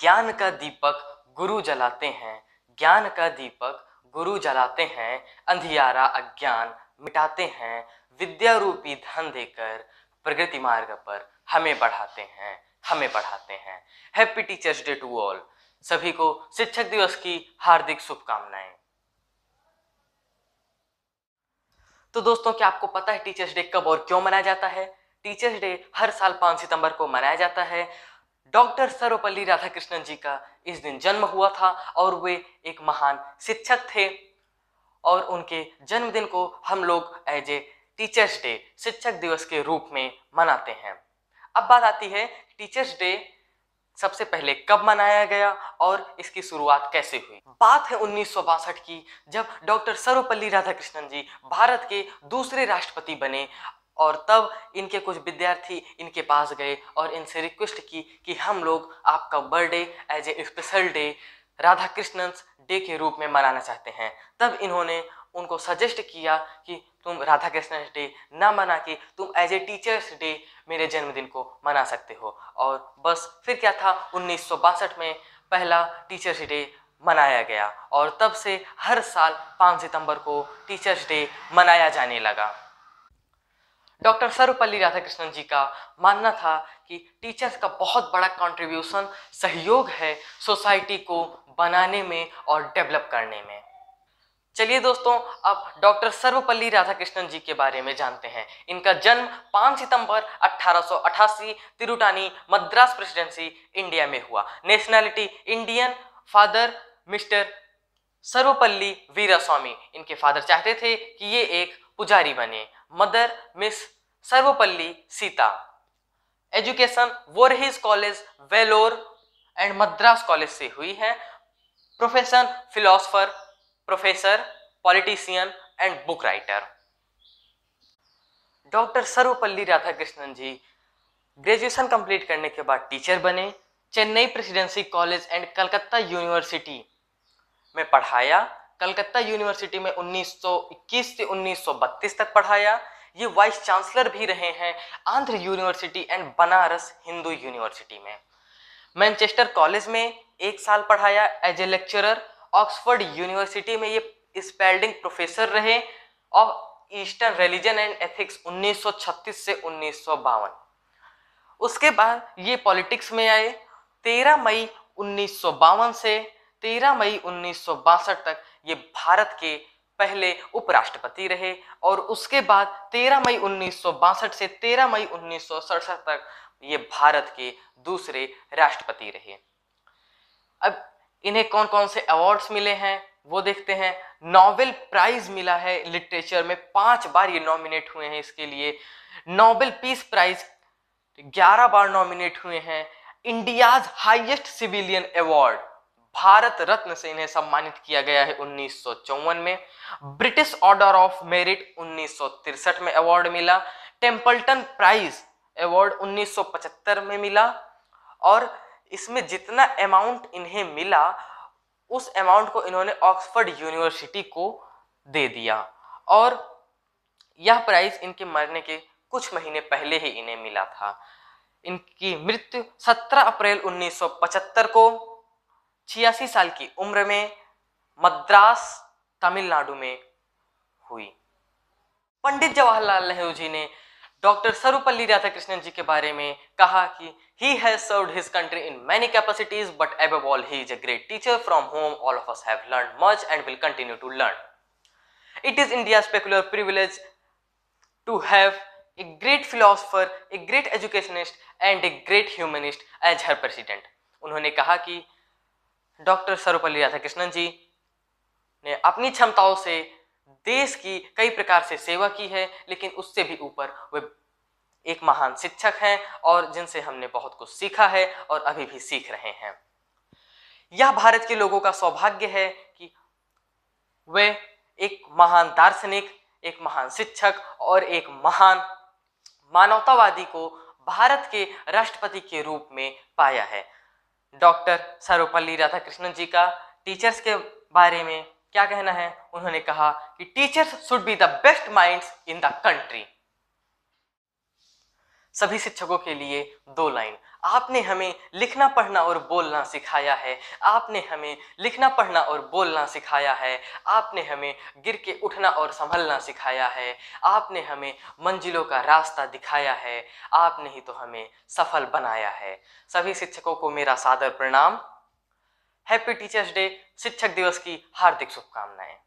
ज्ञान का दीपक गुरु जलाते हैं ज्ञान का दीपक गुरु जलाते हैं अंधियारा अज्ञान मिटाते हैं विद्या रूपी धन देकर प्रगति मार्ग पर हमें बढ़ाते हैं हमें बढ़ाते हैं happy teachers day to all सभी को शिक्षक दिवस की हार्दिक शुभकामनाएं तो दोस्तों क्या आपको पता है टीचर्स डे कब और क्यों मनाया जाता है टीचर्स डे हर साल 5 सितंबर को मनाया जाता है डॉक्टर सर्वपल्ली राधाकृष्णन जी का इस दिन जन्म हुआ था और वे एक महान शिक्षक थे और उनके जन्मदिन को हम लोग एज ए टीचर्स डे शिक्षक दिवस के रूप में मनाते हैं अब बात आती है टीचर्स डे सबसे पहले कब मनाया गया और इसकी शुरुआत कैसे हुई बात है उन्नीस की जब डॉक्टर सर्वपल्ली राधाकृष्णन जी भारत के दूसरे राष्ट्रपति बने और तब इनके कुछ विद्यार्थी इनके पास गए और इनसे रिक्वेस्ट की कि हम लोग आपका birthday as a special day Radhakrishnan's day के रूप में मनाना चाहते हैं तब इन्होंने उनको सजेस्ट किया कि तुम राधा कृष्ण डे ना मना के तुम एज ए टीचर्स डे मेरे जन्मदिन को मना सकते हो और बस फिर क्या था उन्नीस में पहला टीचर्स डे मनाया गया और तब से हर साल 5 सितंबर को टीचर्स डे मनाया जाने लगा डॉक्टर सर्वपल्ली राधाकृष्णन जी का मानना था कि टीचर्स का बहुत बड़ा कंट्रीब्यूशन सहयोग है सोसाइटी को बनाने में और डेवलप करने में चलिए दोस्तों अब डॉक्टर सर्वपल्ली राधाकृष्णन जी के बारे में जानते हैं इनका जन्म 5 सितंबर 1888 तिरुटानी मद्रास प्रेसिडेंसी इंडिया में हुआ nationality Indian father mister Sarvepalli Veeraswami इनके फादर चाहते थे कि ये एक पुजारी बने mother miss Sarvepalli Sita education Voorhees college Vellore and Madras college से हुई है profession philosopher professor politician and book writer doctor Sarvepalli Radhakrishnan ji graduation complete करने के बाद टीचर बने Chennai presidency college and Calcutta university में पढ़ाया कलकत्ता यूनिवर्सिटी में 1921 से 1932 तक पढ़ाया ये वाइस चांसलर भी रहे हैं Andhra university and Banaras Hindu university में मैनचेस्टर कॉलेज में एक साल पढ़ाया as a lecturer Oxford university में ये स्पेल्डिंग प्रोफेसर रहे और ईस्टर्न रिलीजन एंड एथिक्स 1936 से उन्नीस उसके बाद ये पॉलिटिक्स में आए 13 मई उन्नीस से 13 मई उन्नीस तक ये भारत के पहले उपराष्ट्रपति रहे और उसके बाद 13 मई उन्नीस से 13 मई उन्नीस तक ये भारत के दूसरे राष्ट्रपति रहे अब इन्हें कौन कौन से अवार्ड्स मिले हैं वो देखते हैं नोबेल प्राइज मिला है लिटरेचर में पांच बार ये नॉमिनेट हुए हैं इसके लिए नोबेल पीस प्राइज ग्यारह बार नॉमिनेट हुए हैं India's highest civilian award Bharat Ratna से इन्हें सम्मानित किया गया है उन्नीस में ब्रिटिश ऑर्डर ऑफ मेरिट उन्नीस में अवार्ड मिला टेम्पल्टन प्राइज अवार्ड 1975 में मिला और इसमें जितना अमाउंट इन्हें मिला उस अमाउंट को इन्होंने ऑक्सफर्ड यूनिवर्सिटी को दे दिया और यह प्राइज इनके मरने के कुछ महीने पहले ही इन्हें मिला था इनकी मृत्यु 17 अप्रैल 1975 को छियासी साल की उम्र में मद्रास तमिलनाडु में हुई पंडित जवाहरलाल नेहरू जी ने डॉक्टर सर्वपल्ली राधाकृष्णन जी के बारे में कहा कि he has serve his country in many capacities but above all he is a great teacher from whom all of us have learn much and will continue to learn it is India peculiar privilege to have a great philosopher a great educationist and a great humanist as her president उन्होंने कहा कि doctor Sarvepalli Radhakrishnan जी ने अपनी क्षमताओं से देश की कई प्रकार से सेवा की है लेकिन उससे भी ऊपर वे एक महान शिक्षक हैं और जिनसे हमने बहुत कुछ सीखा है और अभी भी सीख रहे हैं यह भारत के लोगों का सौभाग्य है कि वे एक महान दार्शनिक एक महान शिक्षक और एक महान मानवतावादी को भारत के राष्ट्रपति के रूप में पाया है डॉक्टर सर्वपल्ली राधाकृष्णन जी का टीचर्स के बारे में क्या कहना है उन्होंने कहा कि teachers should be the best minds in the country सभी शिक्षकों के लिए दो लाइन आपने हमें लिखना पढ़ना और बोलना सिखाया है आपने हमें लिखना पढ़ना और बोलना सिखाया है आपने हमें गिर के उठना और संभलना सिखाया है आपने हमें मंजिलों का रास्ता दिखाया है आपने ही तो हमें सफल बनाया है सभी शिक्षकों को मेरा सादर प्रणाम हैप्पी टीचर्स डे शिक्षक दिवस की हार्दिक शुभकामनाएं